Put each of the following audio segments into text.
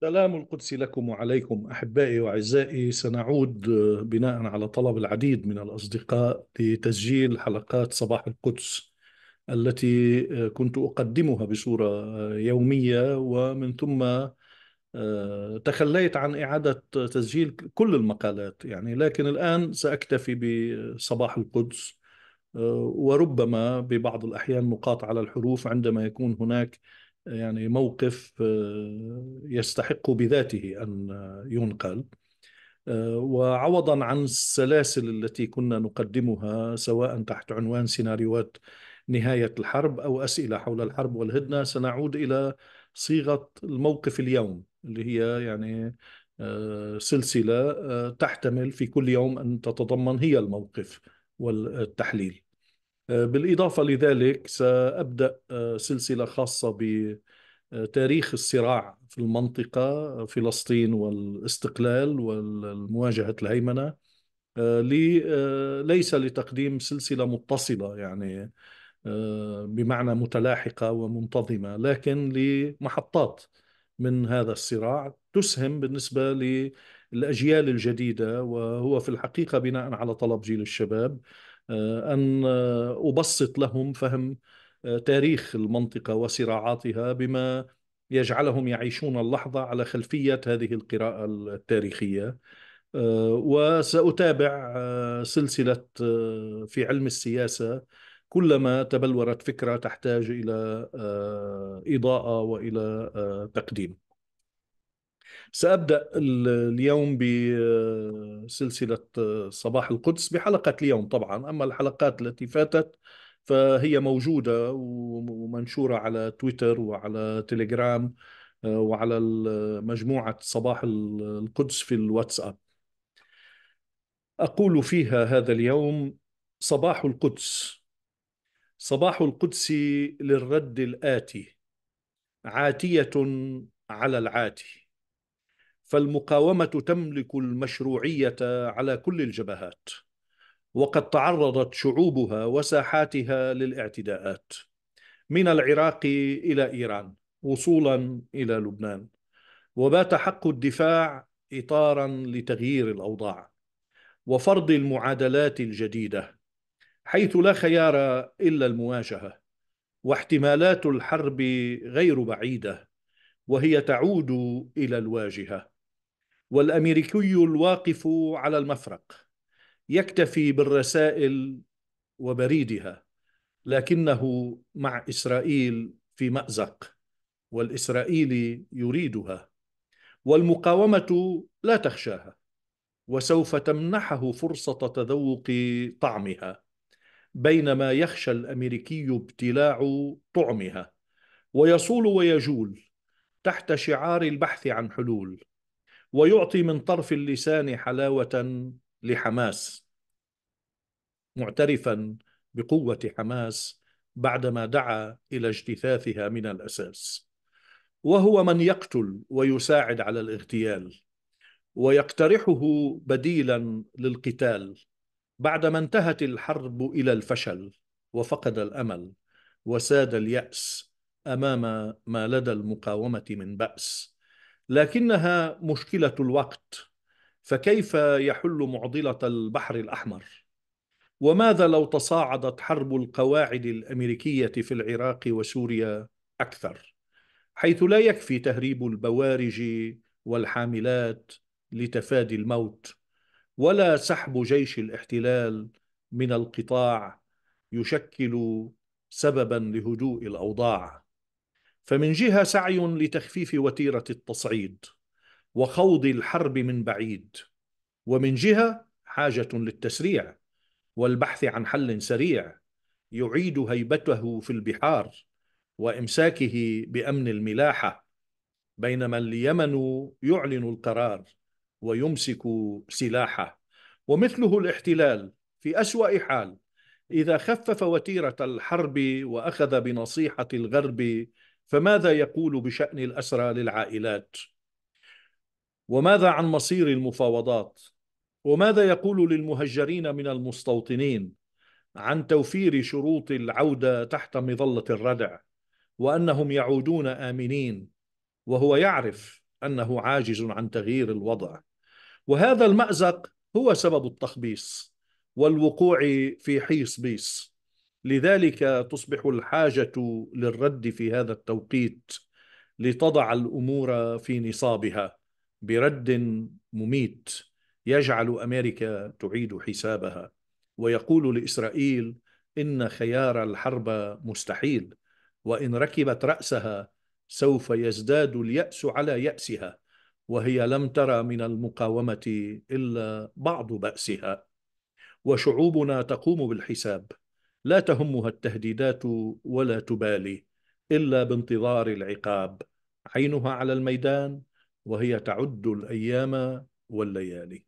سلام القدس لكم وعليكم احبائي واعزائي سنعود آه، بناء على طلب العديد من الاصدقاء لتسجيل حلقات صباح القدس التي آه، كنت اقدمها بصوره آه، يوميه ومن ثم تخليت عن اعاده تسجيل كل المقالات يعني لكن الان ساكتفي بصباح القدس وربما ببعض الاحيان نقاط على الحروف عندما يكون هناك يعني موقف آه، يستحق بذاته أن ينقل آه، وعوضا عن السلاسل التي كنا نقدمها سواء تحت عنوان سيناريوهات نهاية الحرب أو أسئلة حول الحرب والهدنة سنعود إلى صيغة الموقف اليوم اللي هي يعني آه، سلسلة تحتمل في كل يوم أن تتضمن هي الموقف والتحليل آه، بالإضافة لذلك سأبدأ آه، سلسلة خاصة بتاريخ آه، الصراع في المنطقة فلسطين والاستقلال والمواجهة الهيمنة ليس لتقديم سلسلة متصلة يعني بمعنى متلاحقة ومنتظمة لكن لمحطات من هذا الصراع تسهم بالنسبة للأجيال الجديدة وهو في الحقيقة بناء على طلب جيل الشباب آه، أن آه، أبسط لهم فهم آه، تاريخ المنطقة وصراعاتها بما يجعلهم يعيشون اللحظة على خلفية هذه القراءة التاريخية وسأتابع سلسلة في علم السياسة كلما تبلورت فكرة تحتاج إلى إضاءة وإلى تقديم سأبدأ اليوم بسلسلة آه، صباح القدس بحلقة اليوم طبعا أما الحلقات التي فاتت فهي موجودة ومنشورة على تويتر وعلى تليجرام آه، وعلى مجموعة صباح القدس في الواتساب أقول فيها هذا اليوم صباح القدس صباح القدس للرد الآتي عاتية على العاتي فالمقاومة تملك المشروعية على كل الجبهات وقد تعرضت شعوبها وساحاتها للاعتداءات من العراق إلى إيران وصولا إلى لبنان وبات حق الدفاع إطارا لتغيير الأوضاع وفرض المعادلات الجديدة حيث لا خيار إلا المواجهة واحتمالات الحرب غير بعيده وهي تعود الى الواجهه والامريكي الواقف على المفرق يكتفي بالرسائل وبريدها لكنه مع اسرائيل في مازق والاسرائيلي يريدها والمقاومه لا تخشاها وسوف تمنحه فرصه تذوق طعمها بينما يخشى الامريكي ابتلاع طعمها ويصول ويجول تحت شعار البحث عن حلول ويعطي من طرف اللسان حلاوة لحماس معترفا بقوة حماس بعدما دعا إلى اجتثاثها من الأساس وهو من يقتل ويساعد على الاغتيال ويقترحه بديلا للقتال بعدما انتهت الحرب إلى الفشل وفقد الأمل وساد اليأس أمام ما لدى المقاومة من بأس لكنها مشكله الوقت فكيف يحل معضله البحر الاحمر وماذا لو تصاعدت حرب القواعد الامريكيه في العراق وسوريا اكثر حيث لا يكفي تهريب البوارج والحاملات لتفادي الموت ولا سحب جيش الاحتلال من القطاع يشكل سببا لهدوء الاوضاع فمن جهة سعي لتخفيف وتيرة التصعيد وخوض الحرب من بعيد ومن جهة حاجة للتسريع والبحث عن حل سريع يعيد هيبته في البحار وإمساكه بأمن الملاحة بينما اليمن يعلن القرار ويمسك سلاحه ومثله الاحتلال في أسوأ حال إذا خفف وتيرة الحرب وأخذ بنصيحة الغرب فماذا يقول بشأن الأسرى للعائلات؟ وماذا عن مصير المفاوضات؟ وماذا يقول للمهجرين من المستوطنين عن توفير شروط العودة تحت مظلة الردع وأنهم يعودون آمنين وهو يعرف أنه عاجز عن تغيير الوضع وهذا المأزق هو سبب التخبيص والوقوع في حيص بيص لذلك تصبح الحاجة للرد في هذا التوقيت لتضع الأمور في نصابها برد مميت يجعل أمريكا تعيد حسابها ويقول لإسرائيل إن خيار الحرب مستحيل وإن ركبت رأسها سوف يزداد اليأس على يأسها وهي لم ترى من المقاومة إلا بعض بأسها وشعوبنا تقوم بالحساب لا تهمها التهديدات ولا تبالي الا بانتظار العقاب عينها على الميدان وهي تعد الايام والليالي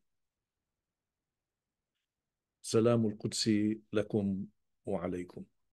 سلام القدس لكم وعليكم